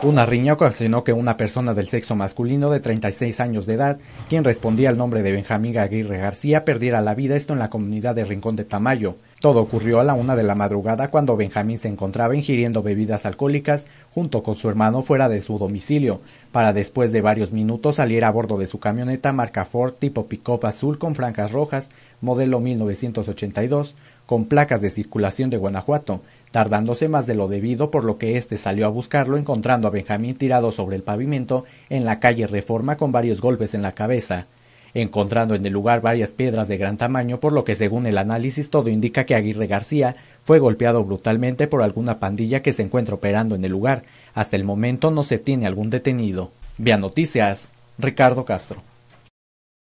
Una riña ocasionó que una persona del sexo masculino de 36 años de edad, quien respondía al nombre de Benjamín Aguirre García, perdiera la vida esto en la comunidad de Rincón de Tamayo. Todo ocurrió a la una de la madrugada cuando Benjamín se encontraba ingiriendo bebidas alcohólicas junto con su hermano fuera de su domicilio, para después de varios minutos salir a bordo de su camioneta marca Ford tipo pick-up azul con franjas rojas, modelo 1982, con placas de circulación de Guanajuato, tardándose más de lo debido por lo que éste salió a buscarlo encontrando a Benjamín tirado sobre el pavimento en la calle Reforma con varios golpes en la cabeza, encontrando en el lugar varias piedras de gran tamaño por lo que según el análisis todo indica que Aguirre García fue golpeado brutalmente por alguna pandilla que se encuentra operando en el lugar. Hasta el momento no se tiene algún detenido. Vía Noticias, Ricardo Castro.